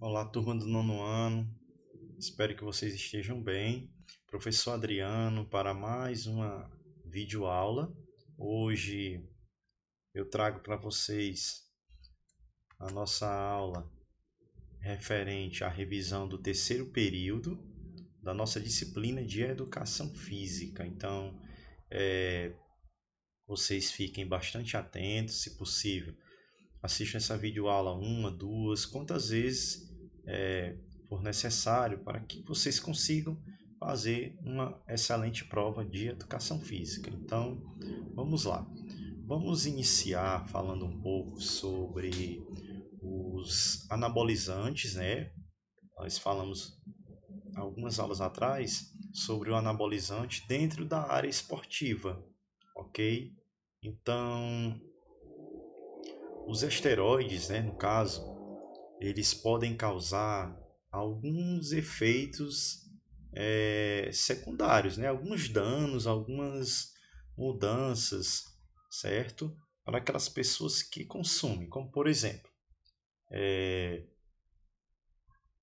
Olá, turma do nono ano. Espero que vocês estejam bem. Professor Adriano para mais uma videoaula. Hoje eu trago para vocês a nossa aula referente à revisão do terceiro período da nossa disciplina de Educação Física. Então, é, vocês fiquem bastante atentos, se possível, Assistam essa videoaula uma, duas, quantas vezes é, for necessário para que vocês consigam fazer uma excelente prova de educação física. Então, vamos lá. Vamos iniciar falando um pouco sobre os anabolizantes, né? Nós falamos algumas aulas atrás sobre o anabolizante dentro da área esportiva, ok? Então, os esteroides, né, no caso, eles podem causar alguns efeitos é, secundários, né? alguns danos, algumas mudanças, certo? Para aquelas pessoas que consomem, como por exemplo, é,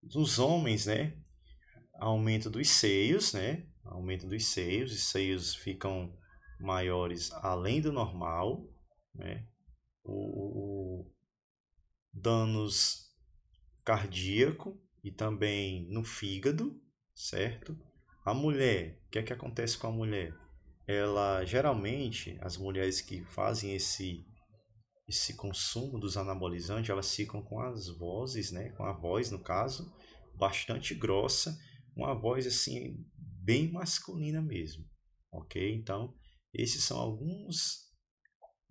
nos homens, né? Aumento dos seios, né? Aumento dos seios, os seios ficam maiores além do normal, né? o, o danos cardíaco e também no fígado, certo? A mulher, o que é que acontece com a mulher? Ela geralmente, as mulheres que fazem esse esse consumo dos anabolizantes, elas ficam com as vozes, né, com a voz no caso, bastante grossa, uma voz assim bem masculina mesmo, OK? Então, esses são alguns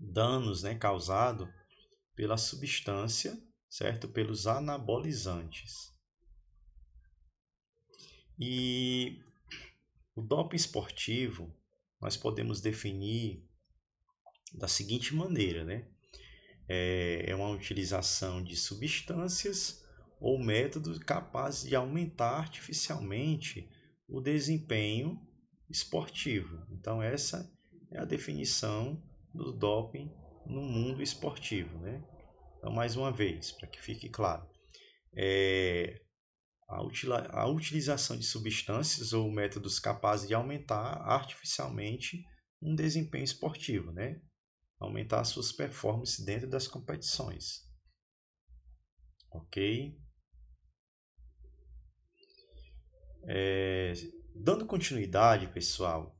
danos né, causados pela substância, certo? Pelos anabolizantes. E o doping esportivo nós podemos definir da seguinte maneira, né? É, é uma utilização de substâncias ou métodos capazes de aumentar artificialmente o desempenho esportivo. Então essa é a definição do doping no mundo esportivo, né? Então, mais uma vez, para que fique claro, é, a, a utilização de substâncias ou métodos capazes de aumentar artificialmente um desempenho esportivo, né? Aumentar suas performances dentro das competições. Ok? É, dando continuidade, pessoal,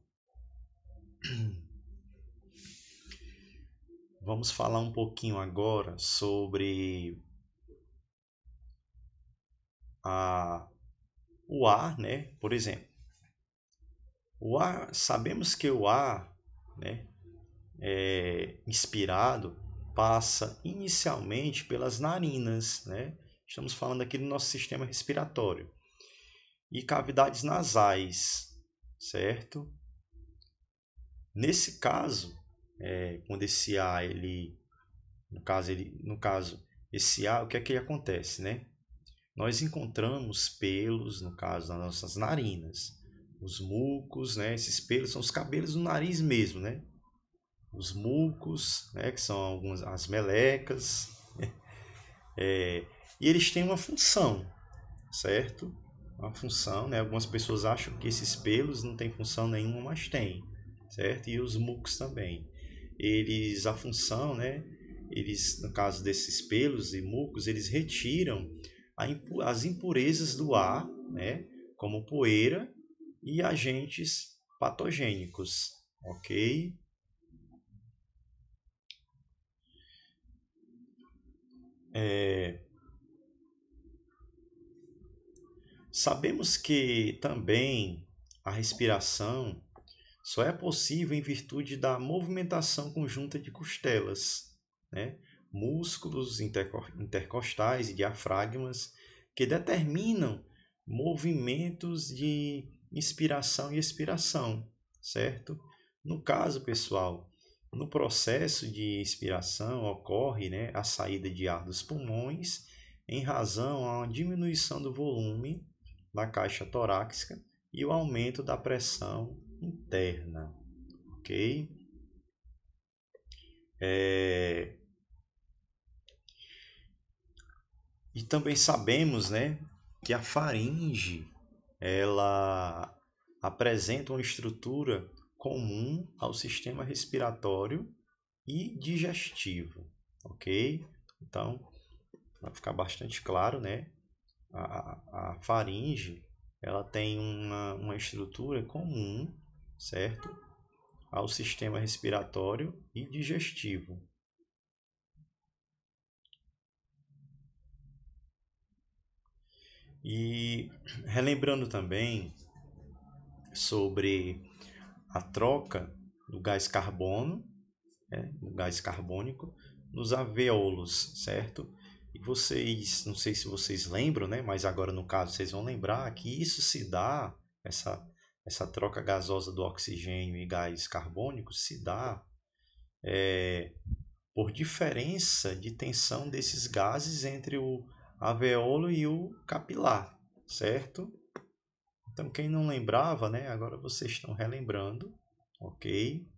Vamos falar um pouquinho agora sobre a, o ar, né? Por exemplo, o ar, sabemos que o ar, né, é, inspirado passa inicialmente pelas narinas, né? Estamos falando aqui do nosso sistema respiratório e cavidades nasais, certo? Nesse caso, é, quando esse A, ele, no caso, ele, no caso, esse A, o que é que ele acontece, né? Nós encontramos pelos, no caso, nas nossas narinas, os mucos, né? Esses pelos são os cabelos do nariz mesmo, né? Os mucos, né? Que são algumas as melecas, né? é, e eles têm uma função, certo? Uma função, né? Algumas pessoas acham que esses pelos não têm função nenhuma, mas tem, certo? E os mucos também eles a função, né? Eles, no caso desses pelos e mucos, eles retiram impu as impurezas do ar, né? Como poeira e agentes patogênicos, ok? É... Sabemos que também a respiração só é possível em virtude da movimentação conjunta de costelas, né? músculos intercostais e diafragmas que determinam movimentos de inspiração e expiração, certo? No caso, pessoal, no processo de inspiração ocorre né, a saída de ar dos pulmões em razão à diminuição do volume da caixa torácica e o aumento da pressão interna, ok? É... E também sabemos, né, que a faringe ela apresenta uma estrutura comum ao sistema respiratório e digestivo, ok? Então, vai ficar bastante claro, né? A, a faringe ela tem uma, uma estrutura comum certo? Ao sistema respiratório e digestivo. E relembrando também sobre a troca do gás carbono, né, do gás carbônico, nos alvéolos, certo? E vocês, não sei se vocês lembram, né, mas agora no caso vocês vão lembrar que isso se dá, essa essa troca gasosa do oxigênio e gás carbônico se dá é, por diferença de tensão desses gases entre o alvéolo e o capilar, certo? Então, quem não lembrava, né, agora vocês estão relembrando, ok?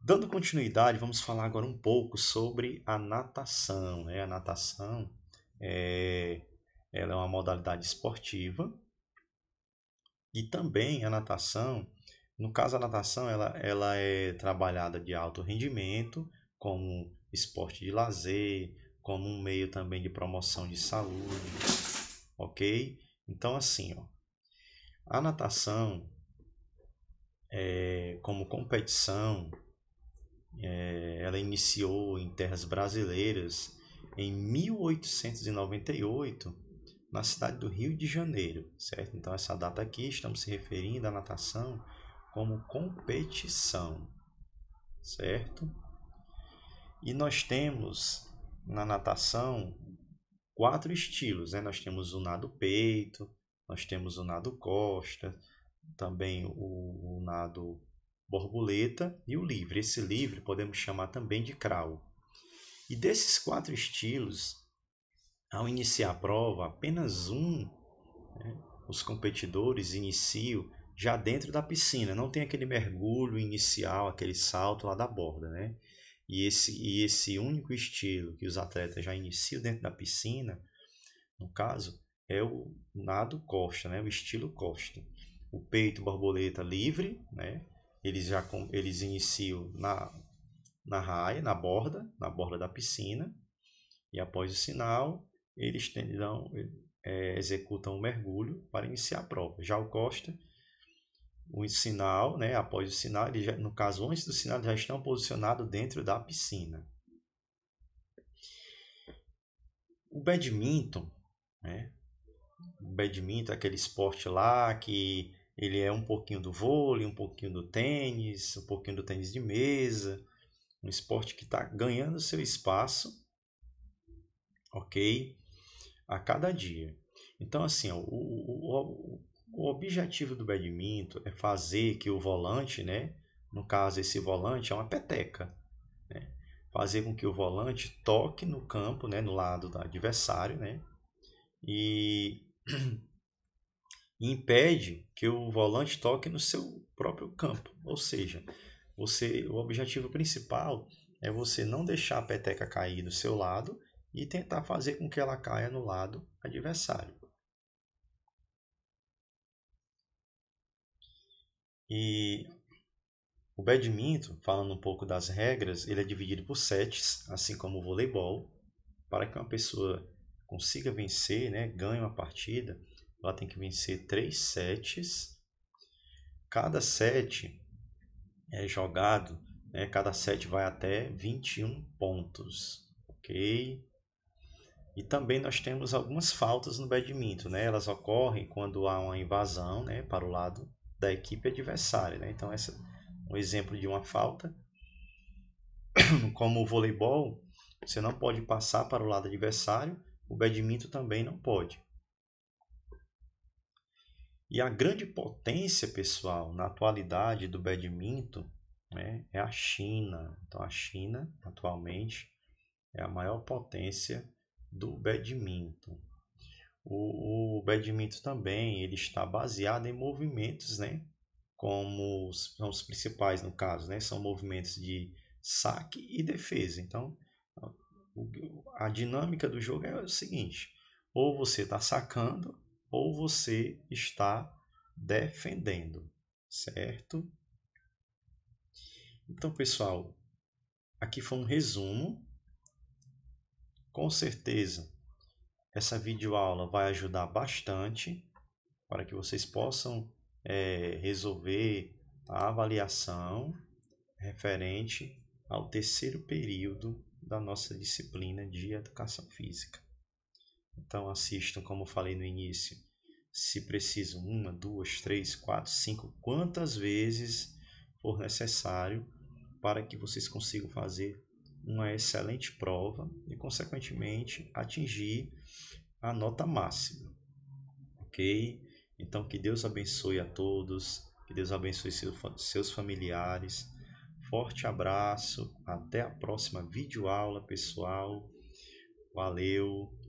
Dando continuidade, vamos falar agora um pouco sobre a natação. Né? A natação é, ela é uma modalidade esportiva e também a natação, no caso a natação, ela, ela é trabalhada de alto rendimento, como esporte de lazer, como um meio também de promoção de saúde, ok? Então, assim, ó, a natação, é, como competição, é, ela iniciou em terras brasileiras em 1898 na cidade do Rio de Janeiro, certo? Então, essa data aqui estamos se referindo à natação como competição, certo? E nós temos na natação quatro estilos, né? Nós temos o nado peito, nós temos o nado costa, também o, o nado borboleta e o livre. Esse livre podemos chamar também de crawl. E desses quatro estilos, ao iniciar a prova, apenas um, né, os competidores iniciam já dentro da piscina, não tem aquele mergulho inicial, aquele salto lá da borda, né? E esse, e esse único estilo que os atletas já iniciam dentro da piscina, no caso, é o nado costa, né? O estilo costa. O peito borboleta livre, né? Eles já eles iniciam na na raia, na borda, na borda da piscina. E após o sinal, eles tenderão, é, executam o um mergulho para iniciar a prova. Já o Costa, o sinal, né, após o sinal, já, no caso, antes do sinal, já estão posicionados dentro da piscina. O badminton, né, o badminton é aquele esporte lá que ele é um pouquinho do vôlei, um pouquinho do tênis, um pouquinho do tênis de mesa, um esporte que está ganhando seu espaço, ok? a cada dia. Então, assim, o, o, o objetivo do badminton é fazer que o volante, né? No caso, esse volante é uma peteca, né? Fazer com que o volante toque no campo, né? No lado do adversário, né? E impede que o volante toque no seu próprio campo. Ou seja, você, o objetivo principal é você não deixar a peteca cair do seu lado e tentar fazer com que ela caia no lado adversário. E o badminton, falando um pouco das regras, ele é dividido por sets, assim como o voleibol. Para que uma pessoa consiga vencer, né, ganhe uma partida, ela tem que vencer três sets. Cada set é jogado, né, cada set vai até 21 pontos, ok? E também nós temos algumas faltas no badminton, né? Elas ocorrem quando há uma invasão, né, para o lado da equipe adversária, né? Então essa é um exemplo de uma falta. Como o voleibol, você não pode passar para o lado adversário, o badminton também não pode. E a grande potência, pessoal, na atualidade do badminton né, é a China. Então a China, atualmente, é a maior potência do badminton. O, o badminton também ele está baseado em movimentos, né? Como os, são os principais no caso, né? São movimentos de saque e defesa. Então, a dinâmica do jogo é o seguinte: ou você está sacando ou você está defendendo, certo? Então, pessoal, aqui foi um resumo com certeza, essa videoaula vai ajudar bastante para que vocês possam é, resolver a avaliação referente ao terceiro período da nossa disciplina de Educação Física. Então, assistam, como falei no início, se preciso uma, duas, três, quatro, cinco, quantas vezes for necessário para que vocês consigam fazer uma excelente prova e, consequentemente, atingir a nota máxima. Ok? Então, que Deus abençoe a todos, que Deus abençoe seus familiares. Forte abraço, até a próxima videoaula, pessoal. Valeu!